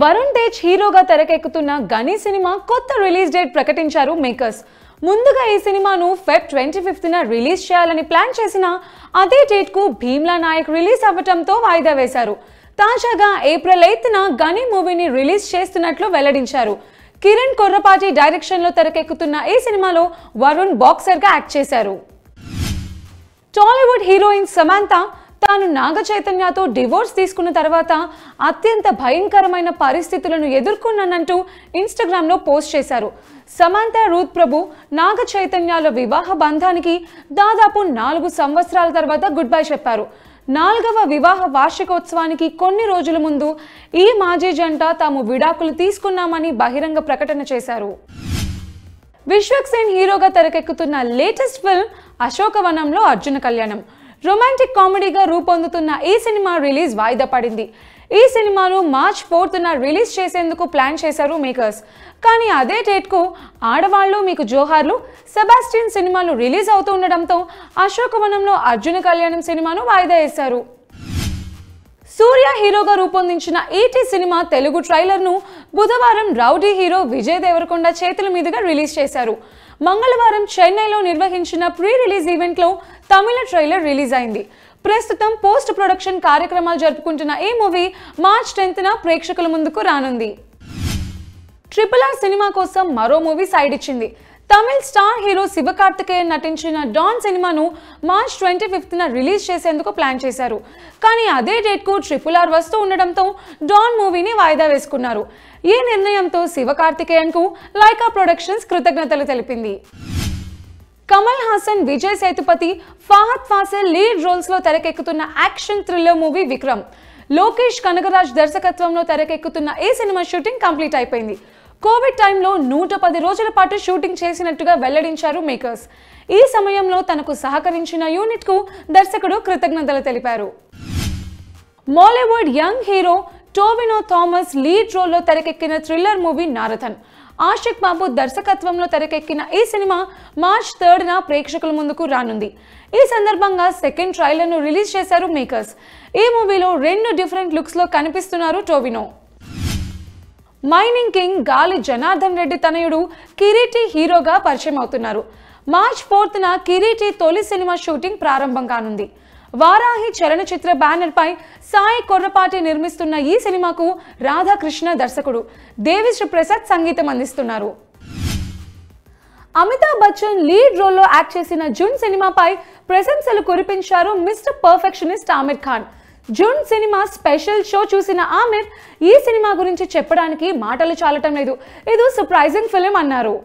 వరుణ్ తేజ్ హీరోగా తెరకెక్కుతున్న గని సినిమా కొత్త రిలీజ్ డేట్ ప్రకటించారు మేకర్స్ ముందుగా ఈ సినిమాను ఫెబ్ ట్వంటీ ఫిఫ్త్న రిలీజ్ చేయాలని ప్లాన్ చేసిన అదే డేట్కు భీమ్లా నాయక్ రిలీజ్ అవ్వటంతో వాయిదా వేశారు తాజాగా ఏప్రిల్ ఎయిత్న గని మూవీని రిలీజ్ చేస్తున్నట్లు వెల్లడించారు కిరణ్ కొర్రపాటి డైరెక్షన్లో తెరకెక్కుతున్న ఈ సినిమాలో వరుణ్ బాక్సర్గా యాక్ట్ చేశారు టాలీవుడ్ హీరోయిన్ సమాంతా తాను నాగ చైతన్యతో డివోర్స్ తీసుకున్న తర్వాత అత్యంత భయంకరమైన పరిస్థితులను ఎదుర్కొన్నానంటూ లో పోస్ట్ చేశారు సమాంత రూత్ ప్రభు నాగ చైతన్యాల వివాహ బంధానికి దాదాపు నాలుగు సంవత్సరాల తర్వాత గుడ్ బై చెప్పారు నాలుగవ వివాహ వార్షికోత్సవానికి కొన్ని రోజుల ముందు ఈ మాజీ జంట తాము విడాకులు తీసుకున్నామని బహిరంగ ప్రకటన చేశారు విశ్వక్ సేన్ హీరోగా తెరకెక్కుతున్న లేటెస్ట్ ఫిల్మ్ అశోకవనంలో అర్జున కళ్యాణం రొమాంటిక్ కామెడీగా రూపొందుతున్న ఈ సినిమా రిలీజ్ వాయిదా పడింది ఈ సినిమాను మార్చ్ ఫోర్త్న రిలీజ్ చేసేందుకు ప్లాన్ చేశారు మేకర్స్ కానీ అదే డేట్కు ఆడవాళ్ళు మీకు జోహార్లు సెబాస్టియన్ సినిమాలు రిలీజ్ అవుతూ ఉండడంతో అశోకవనంలో అర్జున కళ్యాణం సినిమాను వాయిదా వేశారు సూర్య హీరోగా రూపొందించిన ఈటీ e సినిమా తెలుగు ట్రైలర్ను బుధవారం రౌడీ హీరో విజయ్ దేవరకొండ చేతుల మీదుగా రిలీజ్ చేశారు మంగళవారం చెన్నైలో నిర్వహించిన ప్రీ రిలీజ్ ఈవెంట్లో తమిళ ట్రైలర్ రిలీజ్ అయింది ప్రస్తుతం పోస్ట్ ప్రొడక్షన్ కార్యక్రమాలు జరుపుకుంటున్న ఈ మూవీ మార్చ్ టెన్త్న ప్రేక్షకుల ముందుకు రానుంది ట్రిపుల్ ఆర్ సినిమా కోసం మరో మూవీ సైడ్ ఇచ్చింది తమిళ్ స్టార్ హీరో శివకార్తికేయన్ నటించిన డాన్ సినిమాను మార్చ్ ట్వంటీ ఫిఫ్త్న రిలీజ్ చేసేందుకు ప్లాన్ చేశారు కానీ అదే డేట్కు ట్రిపుల్ ఆర్ వస్తూ ఉండడంతో డాన్ మూవీని వాయిదా వేసుకున్నారు ఈ నిర్ణయంతో కు లైకా ప్రొడక్షన్స్ కృతజ్ఞతలు తెలిపింది కమల్ హాసన్ విజయ్ సేతుపతి ఫాహద్ ఫాసిల్ లీడ్ రోల్స్లో తెరకెక్కుతున్న action thriller movie Vikram Lokesh Kanagaraj దర్శకత్వంలో తెరకెక్కుతున్న ఈ సినిమా షూటింగ్ కంప్లీట్ అయిపోయింది కోవిడ్ టైంలో నూట పది రోజుల పాటు షూటింగ్ చేసినట్టుగా వెల్లడించారు మేకర్స్ ఈ సమయంలో తనకు సహకరించిన యూనిట్కు దర్శకుడు కృతజ్ఞతలు తెలిపారు Mollywood young hero Tovino Thomas lead రోల్లో తెరకెక్కిన థ్రిల్లర్ మూవీ నారథన్ ఆషిక్ బాబు దర్శకత్వంలో తెరకెక్కిన ఈ సినిమా మార్చ్ థర్డ్న ప్రేక్షకుల ముందుకు రానుంది ఈ సందర్భంగా సెకండ్ ట్రైలర్ను రిలీజ్ చేశారు మేకర్స్ ఈ మూవీలో రెండు డిఫరెంట్ లుక్స్లో కనిపిస్తున్నారు టోవినో మైనింగ్ కింగ్ గాలి జనార్దన్ రెడ్డి తనయుడు కిరీటి హీరోగా పరిచయం అవుతున్నారు మార్చ్ ఫోర్త్న కిరీటి తొలి సినిమా షూటింగ్ ప్రారంభం కానుంది వారాహి చలనచిత్ర బ్యానర్పై సాయి కొర్రపాటి నిర్మిస్తున్న ఈ సినిమాకు రాధాకృష్ణ దర్శకుడు దేవిశ్రీ ప్రసాద్ సంగీతం అందిస్తున్నారు అమితాబ్ బచ్చన్ లీడ్ రోల్లో యాక్ట్ చేసిన జున్ సినిమాపై ప్రశంసలు కురిపించారు Mister perfectionist Aamir Khan Jhund cinema special show చూసిన ఆమె ఈ సినిమా గురించి చెప్పడానికి మాటలు చాలటం లేదు ఇది సర్ప్రైజింగ్ ఫిలిం అన్నారు